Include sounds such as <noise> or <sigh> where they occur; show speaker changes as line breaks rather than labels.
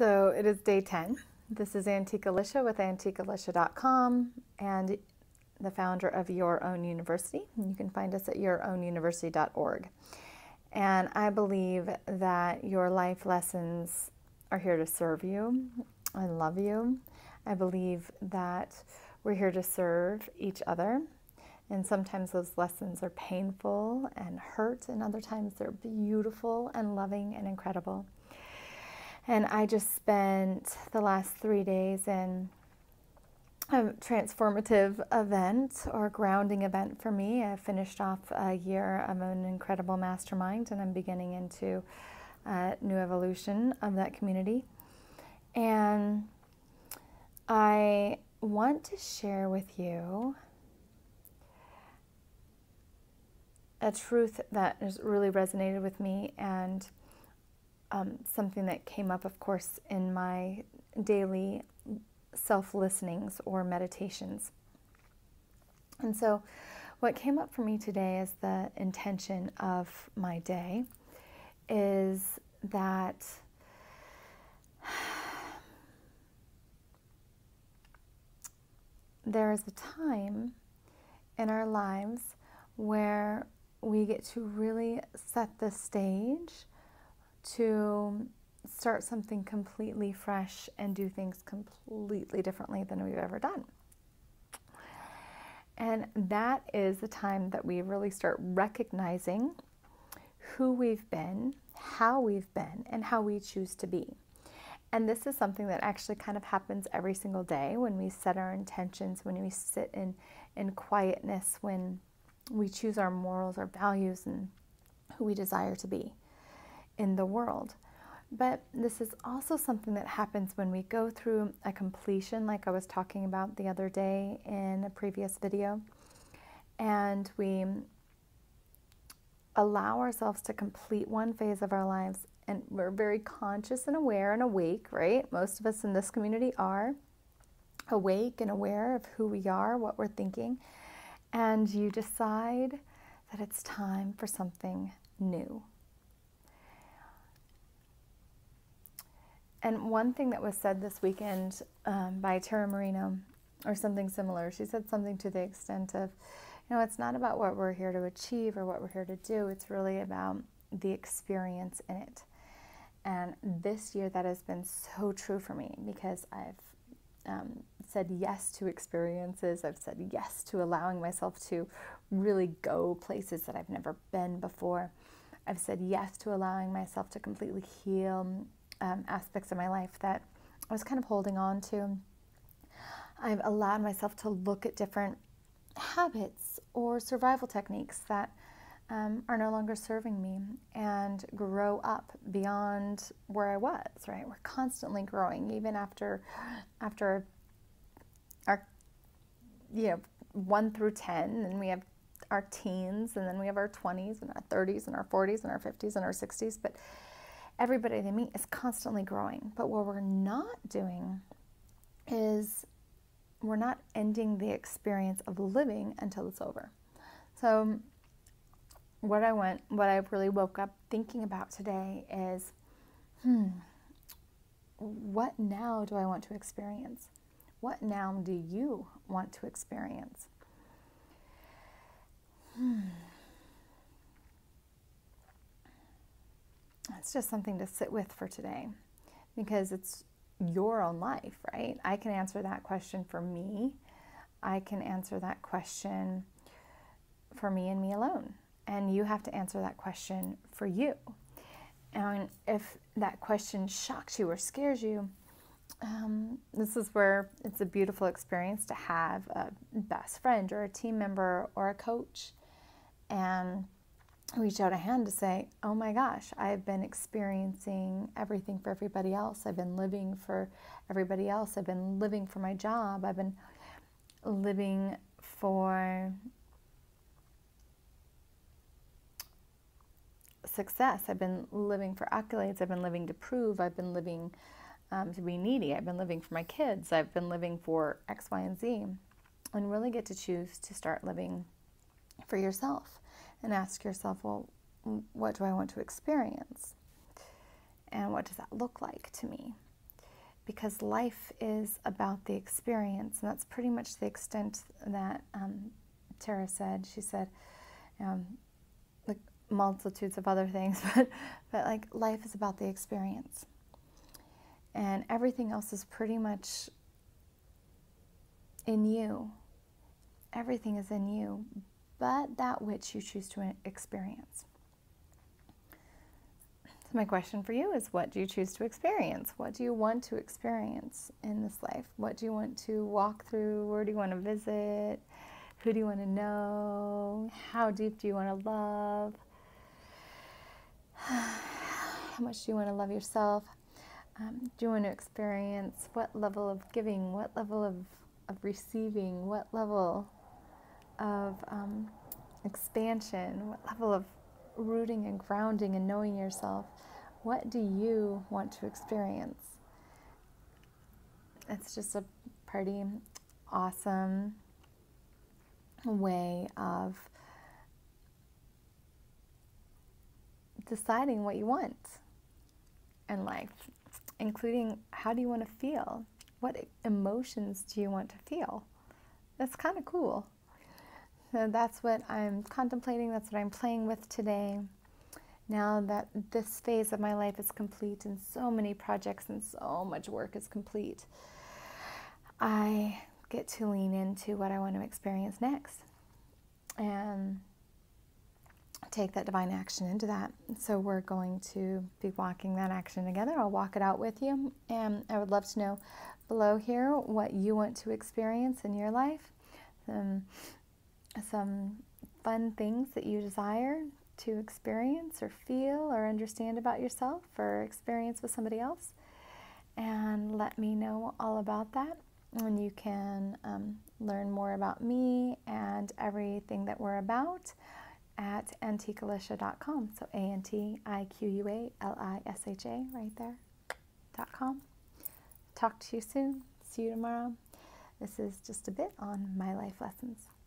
So it is day 10. This is Antique Alicia with AntiqueAlicia.com and the founder of Your Own University. You can find us at YourOwnUniversity.org. And I believe that your life lessons are here to serve you and love you. I believe that we're here to serve each other. And sometimes those lessons are painful and hurt, and other times they're beautiful and loving and incredible. And I just spent the last three days in a transformative event or grounding event for me. I finished off a year of an incredible mastermind and I'm beginning into a new evolution of that community. And I want to share with you a truth that has really resonated with me and um, something that came up, of course, in my daily self listenings or meditations. And so, what came up for me today is the intention of my day is that <sighs> there is a time in our lives where we get to really set the stage to start something completely fresh and do things completely differently than we've ever done. And that is the time that we really start recognizing who we've been, how we've been, and how we choose to be. And this is something that actually kind of happens every single day when we set our intentions, when we sit in, in quietness, when we choose our morals, our values, and who we desire to be in the world. But this is also something that happens when we go through a completion, like I was talking about the other day in a previous video, and we allow ourselves to complete one phase of our lives. And we're very conscious and aware and awake, right? Most of us in this community are awake and aware of who we are, what we're thinking. And you decide that it's time for something new. And one thing that was said this weekend um, by Tara Marino, or something similar, she said something to the extent of, you know, it's not about what we're here to achieve or what we're here to do, it's really about the experience in it. And this year, that has been so true for me because I've um, said yes to experiences. I've said yes to allowing myself to really go places that I've never been before. I've said yes to allowing myself to completely heal um, aspects of my life that I was kind of holding on to. I've allowed myself to look at different habits or survival techniques that um, are no longer serving me and grow up beyond where I was, right? We're constantly growing, even after, after our, you know, one through 10, and we have our teens, and then we have our 20s, and our 30s, and our 40s, and our 50s, and our 60s. But everybody they meet is constantly growing. But what we're not doing is we're not ending the experience of living until it's over. So what I went, what I really woke up thinking about today is, hmm, what now do I want to experience? What now do you want to experience? Hmm. that's just something to sit with for today because it's your own life, right? I can answer that question for me. I can answer that question for me and me alone. And you have to answer that question for you. And if that question shocks you or scares you, um, this is where it's a beautiful experience to have a best friend or a team member or a coach. And reach out a hand to say, oh my gosh, I've been experiencing everything for everybody else. I've been living for everybody else. I've been living for my job. I've been living for success. I've been living for accolades. I've been living to prove. I've been living um, to be needy. I've been living for my kids. I've been living for X, Y, and Z. And really get to choose to start living for yourself and ask yourself, well, what do I want to experience? And what does that look like to me? Because life is about the experience, and that's pretty much the extent that um, Tara said. She said, um, like multitudes of other things, <laughs> but, but like life is about the experience. And everything else is pretty much in you. Everything is in you, but that which you choose to experience. So, my question for you is what do you choose to experience? What do you want to experience in this life? What do you want to walk through? Where do you want to visit? Who do you want to know? How deep do you want to love? <sighs> How much do you want to love yourself? Um, do you want to experience what level of giving, what level of, of receiving, what level of um, expansion, what level of rooting and grounding and knowing yourself, what do you want to experience? It's just a pretty awesome way of deciding what you want in life, including how do you want to feel? What emotions do you want to feel? That's kind of cool. So that's what I'm contemplating, that's what I'm playing with today. Now that this phase of my life is complete and so many projects and so much work is complete, I get to lean into what I want to experience next and take that divine action into that. So we're going to be walking that action together. I'll walk it out with you. And I would love to know below here what you want to experience in your life. Um, some fun things that you desire to experience or feel or understand about yourself or experience with somebody else. And let me know all about that. And you can um, learn more about me and everything that we're about at antiquelisha.com. So A N T I Q U A L I S H A, right there, dot com. Talk to you soon. See you tomorrow. This is just a bit on my life lessons.